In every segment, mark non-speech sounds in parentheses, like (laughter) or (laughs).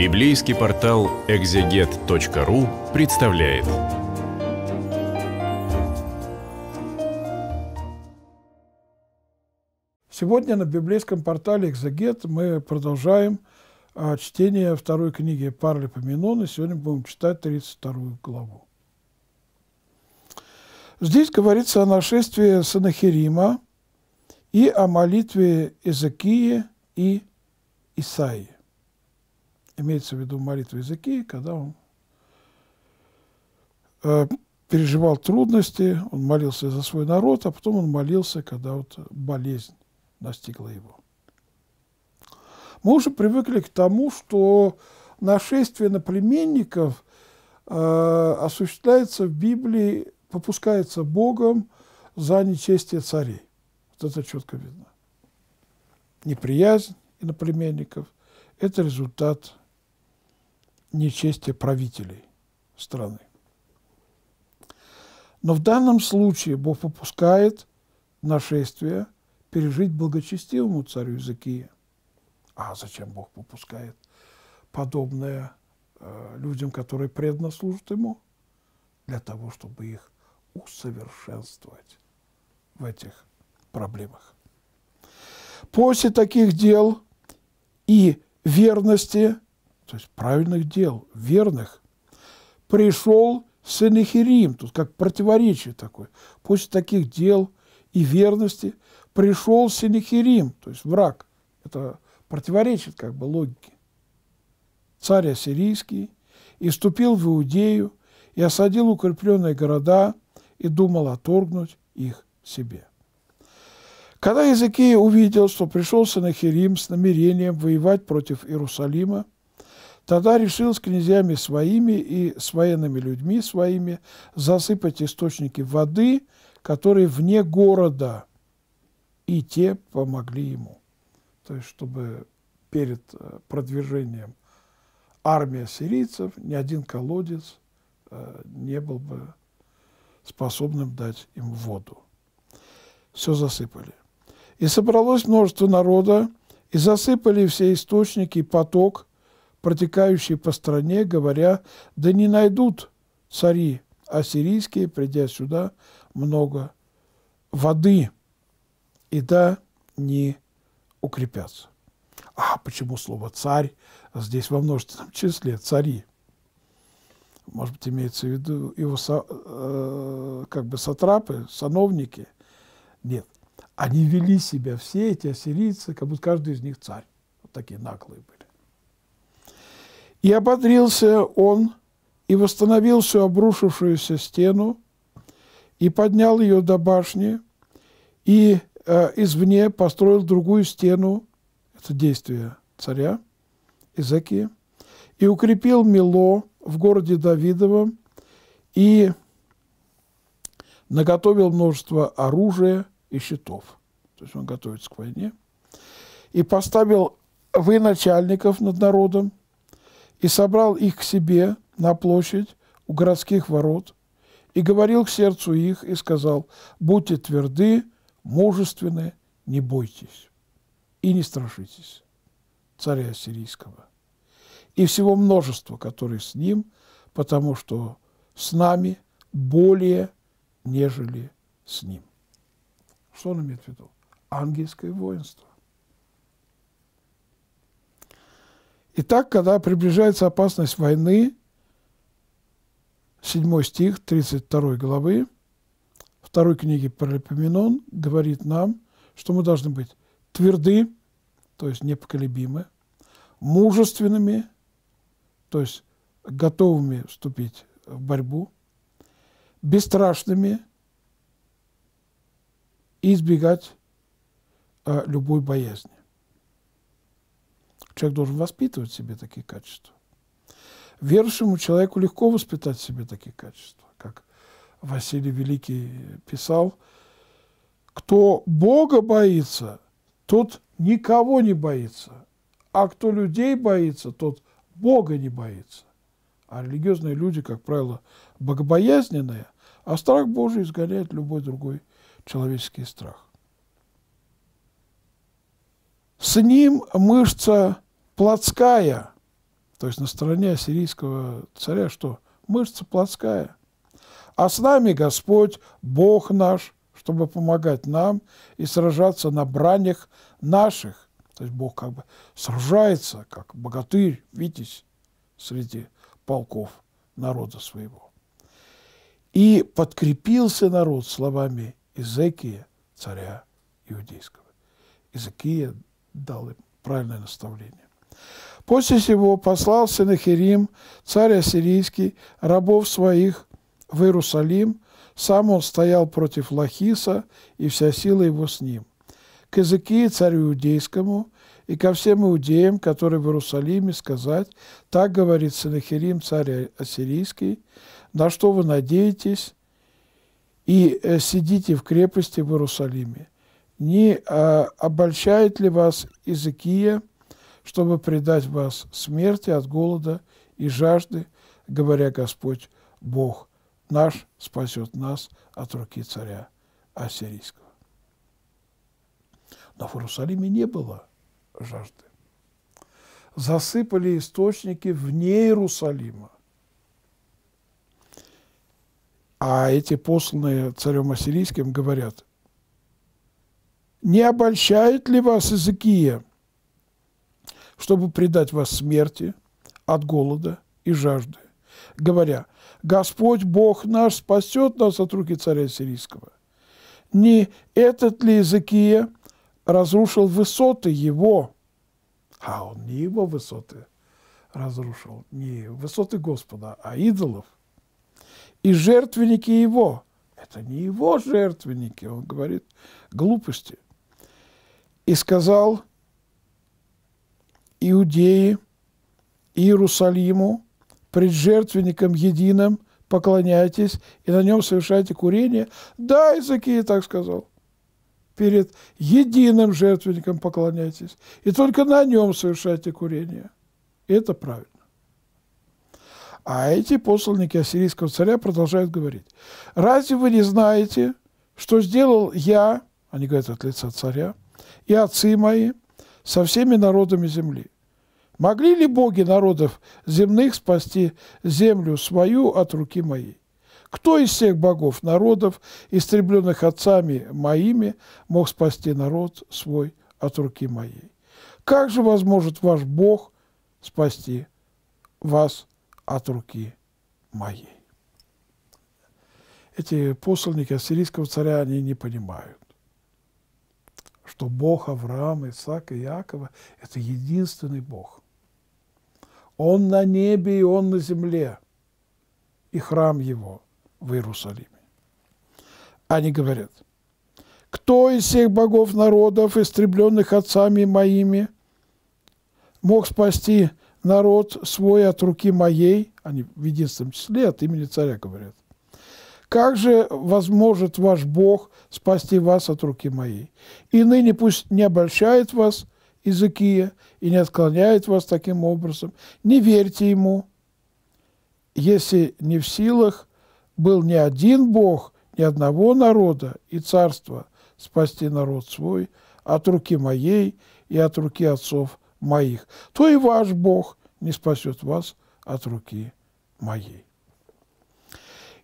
Библейский портал экзегет.ру представляет. Сегодня на библейском портале «Экзегет» мы продолжаем а, чтение второй книги Парли Парлипоменон, и сегодня будем читать 32 главу. Здесь говорится о нашествии Санахирима и о молитве Эзекии и Исаии имеется в виду молитва языки, когда он э, переживал трудности, он молился за свой народ, а потом он молился, когда вот болезнь настигла его. Мы уже привыкли к тому, что нашествие на племенников э, осуществляется в Библии, попускается Богом за нечестие царей. Вот это четко видно. Неприязнь иноплеменников – это результат нечестие правителей страны. Но в данном случае Бог попускает нашествие пережить благочестивому царю Иезекии. А зачем Бог попускает подобное э, людям, которые преданно служат Ему? Для того, чтобы их усовершенствовать в этих проблемах. После таких дел и верности – то есть правильных дел, верных. Пришел Сенехирим, тут как противоречие такое, после таких дел и верности пришел Сенехирим, то есть враг. Это противоречит как бы логике. Царь Ассирийский и вступил в Иудею, и осадил укрепленные города, и думал оторгнуть их себе. Когда Иезекия увидел, что пришел Санахирим с намерением воевать против Иерусалима, Тогда решил с князьями своими и с военными людьми своими засыпать источники воды, которые вне города, и те помогли ему. То есть, чтобы перед э, продвижением армии сирийцев ни один колодец э, не был бы способным дать им воду. Все засыпали. И собралось множество народа, и засыпали все источники, поток – протекающие по стране, говоря, да не найдут цари ассирийские, придя сюда, много воды, и да не укрепятся. А почему слово «царь» здесь во множественном (laughs) числе «цари»? Может быть, имеется в виду его со, э, как бы сатрапы, сановники? Нет. Они вели себя все, эти ассирийцы, как будто каждый из них царь. Вот такие наглые были. И ободрился он, и восстановил всю обрушившуюся стену, и поднял ее до башни, и э, извне построил другую стену, это действие царя Изакия, и укрепил Мило в городе Давидовом, и наготовил множество оружия и щитов. То есть он готовится к войне. И поставил вы начальников над народом, и собрал их к себе на площадь у городских ворот, и говорил к сердцу их, и сказал, «Будьте тверды, мужественны, не бойтесь, и не страшитесь царя сирийского и всего множества, которые с ним, потому что с нами более, нежели с ним». Что он имеет в виду? Ангельское воинство. Итак, когда приближается опасность войны, 7 стих 32 главы, второй книги Паралипоменон говорит нам, что мы должны быть тверды, то есть непоколебимы, мужественными, то есть готовыми вступить в борьбу, бесстрашными и избегать э, любой боязни. Человек должен воспитывать в себе такие качества. Верующему человеку легко воспитать в себе такие качества. Как Василий Великий писал, кто Бога боится, тот никого не боится, а кто людей боится, тот Бога не боится. А религиозные люди, как правило, богобоязненные, а страх Божий изгоняет любой другой человеческий страх. С ним мышца плотская, то есть на стороне ассирийского царя, что мышца плотская. А с нами Господь, Бог наш, чтобы помогать нам и сражаться на бранях наших. То есть Бог как бы сражается, как богатырь, видите, среди полков народа своего. И подкрепился народ словами Изекия, царя иудейского. Изекия дал им правильное наставление. После сего послал Синахирим, царь Ассирийский, рабов своих в Иерусалим, сам он стоял против Лахиса, и вся сила его с ним. К языке царю Иудейскому и ко всем иудеям, которые в Иерусалиме, сказать, так говорит Синахирим, царь Ассирийский, на что вы надеетесь, и э, сидите в крепости в Иерусалиме. Не а обольщает ли вас Иезекия, чтобы предать вас смерти от голода и жажды, говоря Господь Бог наш спасет нас от руки царя ассирийского. Но в Иерусалиме не было жажды. Засыпали источники вне Иерусалима. А эти посланные царем ассирийским говорят, не обольщает ли вас Иезекия – чтобы предать вас смерти от голода и жажды, говоря, «Господь Бог наш спасет нас от руки царя сирийского». Не этот ли Иезекия разрушил высоты его? А он не его высоты разрушил, не высоты Господа, а идолов. И жертвенники его, это не его жертвенники, он говорит глупости. И сказал – Иудеи, Иерусалиму, пред жертвенником единым поклоняйтесь и на нем совершайте курение. Да, Изакия так сказал. Перед единым жертвенником поклоняйтесь и только на нем совершайте курение. это правильно. А эти посланники ассирийского царя продолжают говорить. «Разве вы не знаете, что сделал я, они говорят от лица царя, и отцы мои со всеми народами земли? Могли ли боги народов земных спасти землю свою от руки моей? Кто из всех богов народов, истребленных отцами моими, мог спасти народ свой от руки моей? Как же возможет ваш Бог спасти вас от руки моей? Эти посланники ассирийского царя, они не понимают что Бог Авраама, Исаака и Иакова – это единственный Бог. Он на небе, и Он на земле, и храм Его в Иерусалиме. Они говорят, кто из всех богов народов, истребленных отцами моими, мог спасти народ свой от руки моей, они в единственном числе от имени царя говорят, как же возможет ваш Бог спасти вас от руки моей? И ныне пусть не обольщает вас – Изыкия и не отклоняет вас таким образом. Не верьте ему, если не в силах был ни один Бог, ни одного народа и царства спасти народ свой от руки моей и от руки отцов моих, то и ваш Бог не спасет вас от руки моей.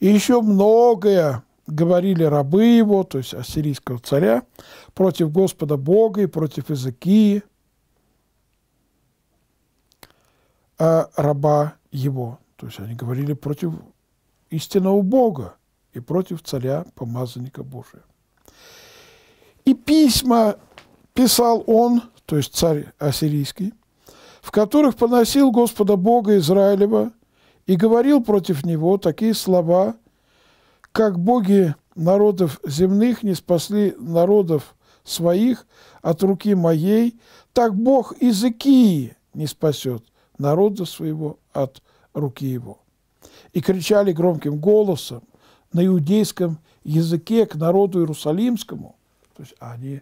И еще многое говорили рабы его, то есть ассирийского царя, против Господа Бога и против Иезекии, а раба его. То есть они говорили против истинного Бога и против царя, помазанника Божия. И письма писал он, то есть царь ассирийский, в которых поносил Господа Бога Израилева и говорил против него такие слова – как боги народов земных не спасли народов своих от руки моей, так Бог языки не спасет народа своего от руки его. И кричали громким голосом на иудейском языке к народу Иерусалимскому, то есть они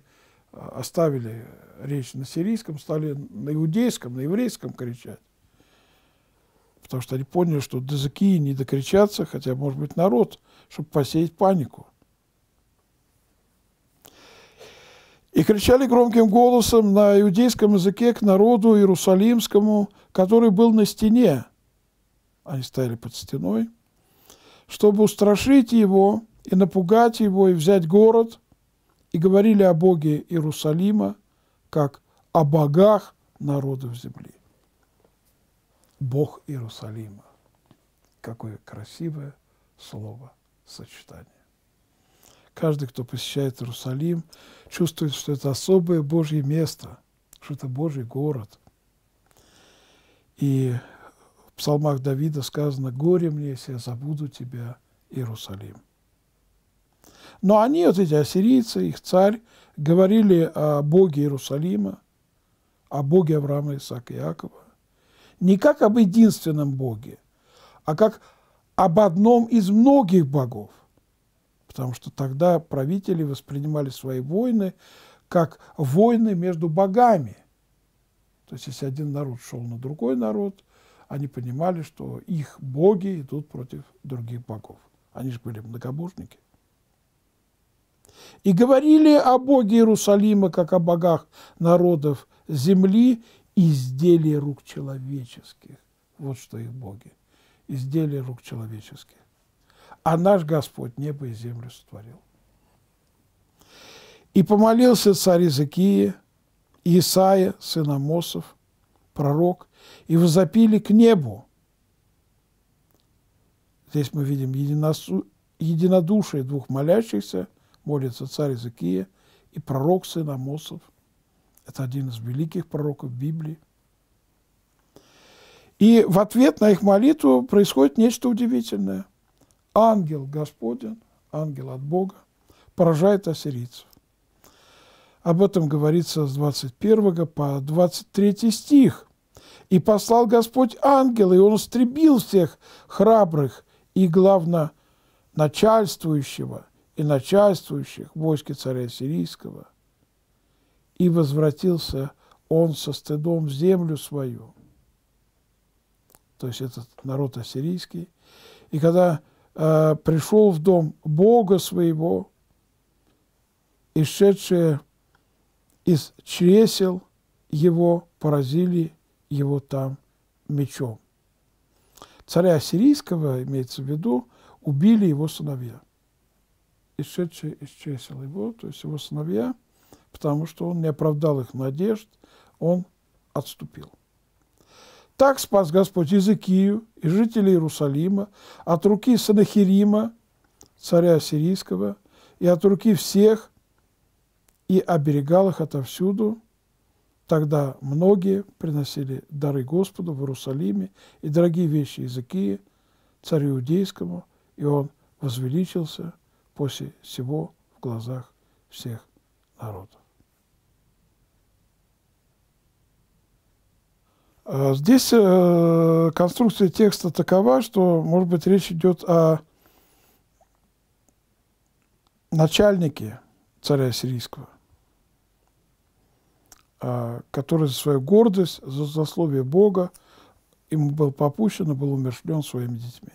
а, оставили речь на сирийском, стали на иудейском, на еврейском кричать. Потому что они поняли, что до языки не докричаться, хотя, может быть, народ – чтобы посеять панику. И кричали громким голосом на иудейском языке к народу иерусалимскому, который был на стене. Они стояли под стеной, чтобы устрашить его и напугать его, и взять город, и говорили о Боге Иерусалима, как о богах народов земли. Бог Иерусалима. Какое красивое слово сочетание. Каждый, кто посещает Иерусалим, чувствует, что это особое Божье место, что это Божий город. И в псалмах Давида сказано, «Горе мне, если я забуду тебя, Иерусалим». Но они, вот эти ассирийцы, их царь, говорили о Боге Иерусалима, о Боге Авраама, Исаака и Иакова не как об единственном Боге, а как об одном из многих богов, потому что тогда правители воспринимали свои войны как войны между богами. То есть если один народ шел на другой народ, они понимали, что их боги идут против других богов. Они же были многобожники. И говорили о боге Иерусалима, как о богах народов земли, изделия рук человеческих. Вот что их боги – изделие рук человеческих. А наш Господь небо и землю сотворил. И помолился царь Иезекия, Исаия, сын Амосов, пророк, и возопили к небу. Здесь мы видим единодушие двух молящихся, молится царь Иезекия и пророк сын Амосов. Это один из великих пророков Библии – и в ответ на их молитву происходит нечто удивительное. Ангел Господен, ангел от Бога, поражает ассирийцев. Об этом говорится с 21 по 23 стих. «И послал Господь ангел, и он устребил всех храбрых и, главное, начальствующего и начальствующих войски царя Сирийского, и возвратился он со стыдом в землю свою» то есть этот народ ассирийский. И когда э, пришел в дом Бога своего, исшедшие из чресел его поразили его там мечом. Царя ассирийского, имеется в виду, убили его сыновья. Исшедшие из чресел его, то есть его сыновья, потому что он не оправдал их надежд, он отступил. Так спас Господь Иезекию и жителей Иерусалима от руки Санахирима, царя сирийского, и от руки всех, и оберегал их отовсюду. Тогда многие приносили дары Господу в Иерусалиме и дорогие вещи Иезекии, царю иудейскому, и он возвеличился после всего в глазах всех народов. А, здесь э, конструкция текста такова, что, может быть, речь идет о начальнике царя сирийского, а, который за свою гордость, за засловие Бога, ему был попущен и был умершлен своими детьми.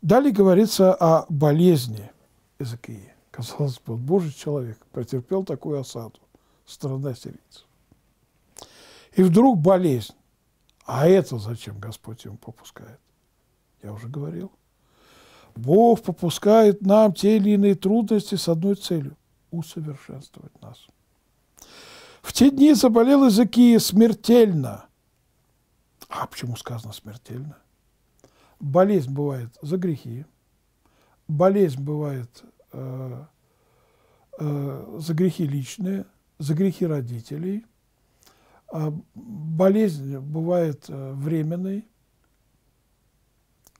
Далее говорится о болезни Иезекии. Казалось бы, божий человек претерпел такую осаду, страна сирийцев. И вдруг болезнь. А это зачем Господь ему попускает? Я уже говорил. Бог попускает нам те или иные трудности с одной целью – усовершенствовать нас. В те дни заболел Иезекия смертельно. А почему сказано смертельно? Болезнь бывает за грехи, болезнь бывает э, э, за грехи личные, за грехи родителей – а болезнь бывает э, временной,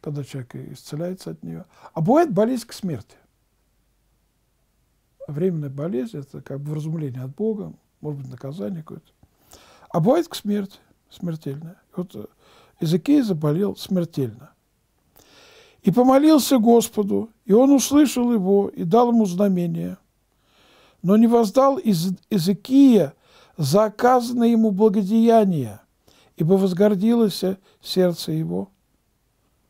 когда человек исцеляется от нее, а бывает болезнь к смерти. Временная болезнь – это как бы вразумление от Бога, может быть, наказание какое-то. А бывает к смерти, смертельная. Вот э, Иезекия заболел смертельно. «И помолился Господу, и он услышал его, и дал ему знамение. Но не воздал из заказано ему благодеяние, ибо возгордилось сердце его.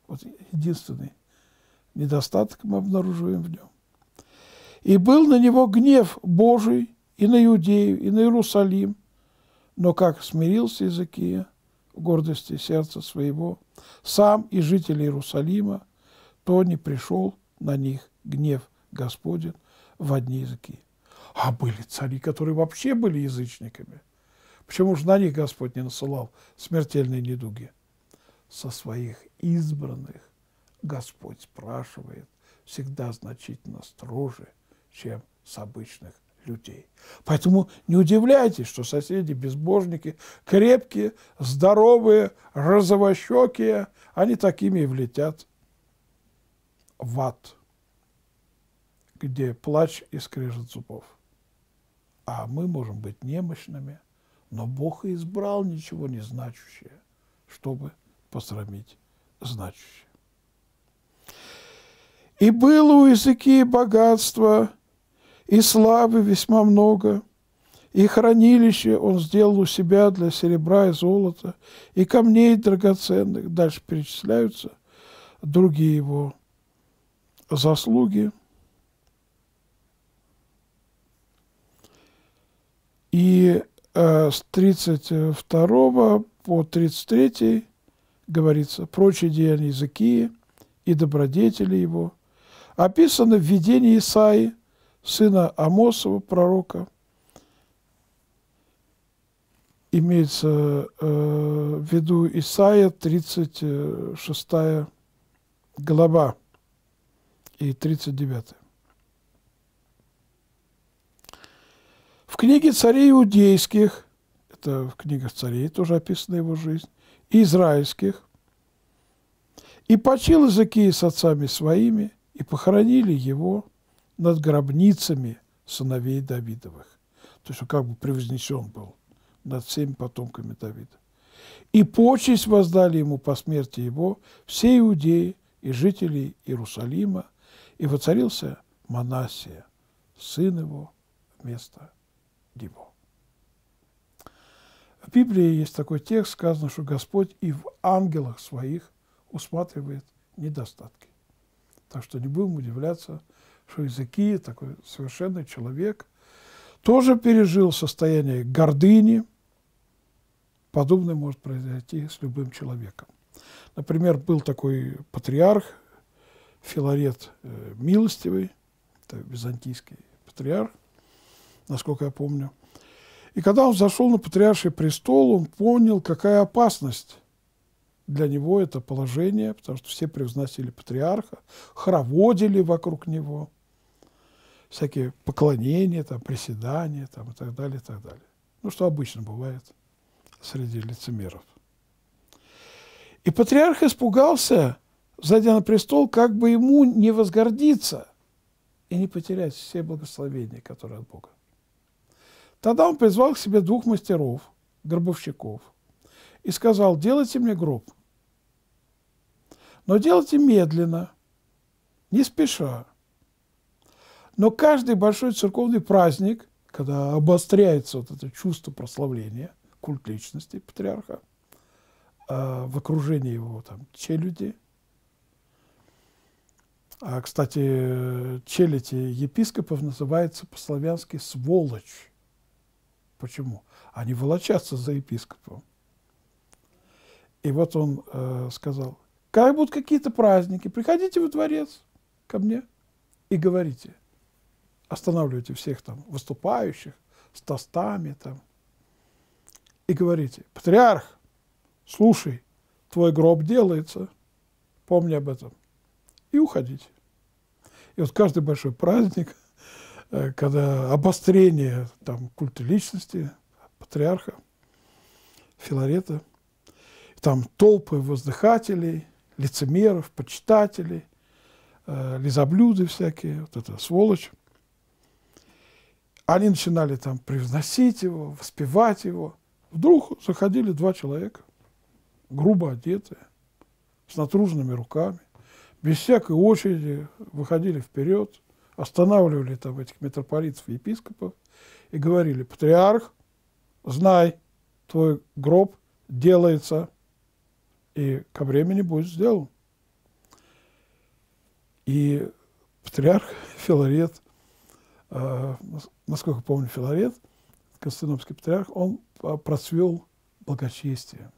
Вот единственный недостаток мы обнаруживаем в нем. И был на него гнев Божий и на Иудею, и на Иерусалим, но как смирился Иезекия в гордости сердца своего, сам и жители Иерусалима, то не пришел на них гнев Господен в одни языки. А были цари, которые вообще были язычниками. Почему же на них Господь не насылал смертельные недуги? Со своих избранных Господь спрашивает всегда значительно строже, чем с обычных людей. Поэтому не удивляйтесь, что соседи безбожники крепкие, здоровые, розовощекие, они такими и влетят в ад, где плач и скрежет зубов. А мы можем быть немощными, но Бог и избрал ничего не значащее, чтобы посрамить значащее. И было у языки богатства, и славы весьма много, и хранилище он сделал у себя для серебра и золота, и камней драгоценных. Дальше перечисляются другие его заслуги – И э, с 32 по 33 говорится, прочие деяния языки и добродетели его, описано в видении Исаи, сына Амосова, пророка. Имеется э, в виду Исаия, 36 глава и 39. книге царей иудейских, это в книгах царей тоже описана его жизнь, и израильских, и почил Иезекия с отцами своими, и похоронили его над гробницами сыновей Давидовых. То есть он как бы превознесен был над всеми потомками Давида. И почесть воздали ему по смерти его все иудеи и жители Иерусалима, и воцарился Манасия, сын его, вместо Дибу. В Библии есть такой текст, сказано, что Господь и в ангелах своих усматривает недостатки. Так что не будем удивляться, что Иезекия, такой совершенный человек, тоже пережил состояние гордыни. Подобное может произойти с любым человеком. Например, был такой патриарх Филарет э, Милостивый, это византийский патриарх, насколько я помню. И когда он зашел на патриарший престол, он понял, какая опасность для него это положение, потому что все превозносили патриарха, хороводили вокруг него, всякие поклонения, там, приседания там, и так далее, и так далее. Ну, что обычно бывает среди лицемеров. И патриарх испугался, зайдя на престол, как бы ему не возгордиться и не потерять все благословения, которые от Бога. Тогда он призвал к себе двух мастеров, гробовщиков, и сказал, делайте мне гроб. Но делайте медленно, не спеша. Но каждый большой церковный праздник, когда обостряется вот это чувство прославления, культ личности патриарха, а в окружении его там челюди. А, кстати, челюди епископов называется по-славянски «сволочь». Почему? Они волочатся за епископом. И вот он э, сказал, как будут какие-то праздники, приходите во дворец ко мне и говорите. Останавливайте всех там выступающих с тостами там. И говорите, патриарх, слушай, твой гроб делается, помни об этом. И уходите. И вот каждый большой праздник – Э, когда обострение там, культа личности, патриарха, Филарета, там толпы воздыхателей, лицемеров, почитателей, э, лизоблюды всякие, вот это сволочь. Они начинали там превзносить его, воспевать его. Вдруг заходили два человека, грубо одетые, с натруженными руками, без всякой очереди выходили вперед, останавливали там этих митрополитов и епископов и говорили, патриарх, знай, твой гроб делается и ко времени будет сделан. И патриарх (laughs) Филарет, э, насколько помню, Филарет, Константинопольский патриарх, он э, процвел благочестие,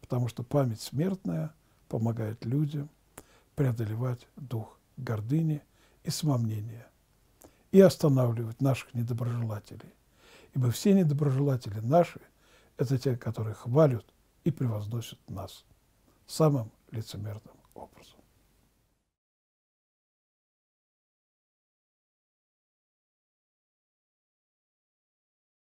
потому что память смертная помогает людям преодолевать дух гордыни – и самомнение и останавливать наших недоброжелателей. Ибо все недоброжелатели наши – это те, которые хвалят и превозносят нас самым лицемерным образом.